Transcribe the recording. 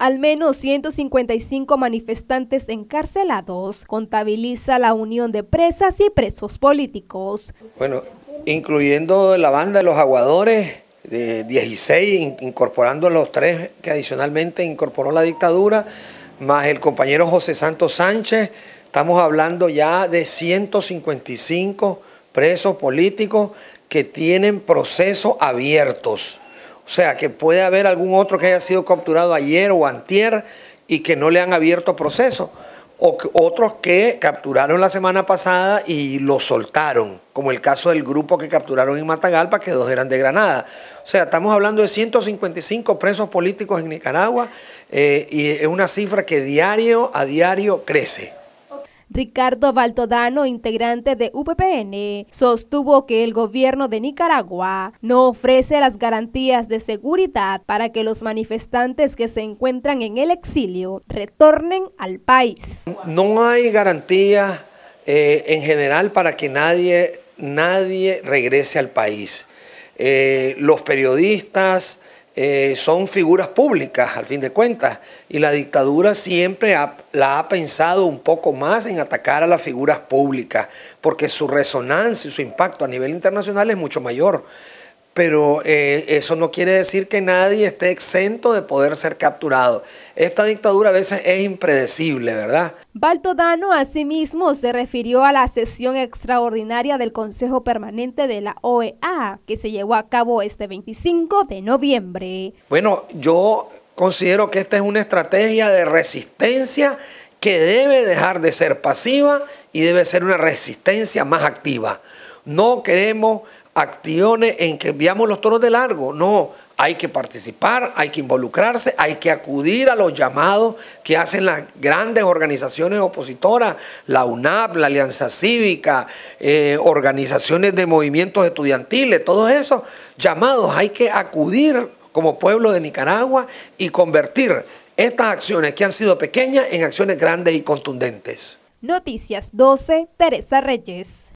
al menos 155 manifestantes encarcelados, contabiliza la unión de presas y presos políticos. Bueno, incluyendo la banda de los aguadores, de 16, incorporando los tres que adicionalmente incorporó la dictadura, más el compañero José Santos Sánchez, estamos hablando ya de 155 presos políticos que tienen procesos abiertos. O sea, que puede haber algún otro que haya sido capturado ayer o antier y que no le han abierto proceso. O otros que capturaron la semana pasada y lo soltaron, como el caso del grupo que capturaron en Matagalpa, que dos eran de Granada. O sea, estamos hablando de 155 presos políticos en Nicaragua eh, y es una cifra que diario a diario crece. Ricardo Baltodano, integrante de UPPN, sostuvo que el gobierno de Nicaragua no ofrece las garantías de seguridad para que los manifestantes que se encuentran en el exilio retornen al país. No hay garantía eh, en general para que nadie, nadie regrese al país. Eh, los periodistas, eh, son figuras públicas, al fin de cuentas, y la dictadura siempre la ha pensado un poco más en atacar a las figuras públicas, porque su resonancia y su impacto a nivel internacional es mucho mayor pero eh, eso no quiere decir que nadie esté exento de poder ser capturado. Esta dictadura a veces es impredecible, ¿verdad? Baltodano asimismo se refirió a la sesión extraordinaria del Consejo Permanente de la OEA, que se llevó a cabo este 25 de noviembre. Bueno, yo considero que esta es una estrategia de resistencia que debe dejar de ser pasiva y debe ser una resistencia más activa. No queremos acciones en que enviamos los toros de largo. No, hay que participar, hay que involucrarse, hay que acudir a los llamados que hacen las grandes organizaciones opositoras, la UNAP, la Alianza Cívica, eh, organizaciones de movimientos estudiantiles, todos esos llamados. Hay que acudir como pueblo de Nicaragua y convertir estas acciones que han sido pequeñas en acciones grandes y contundentes. Noticias 12, Teresa Reyes.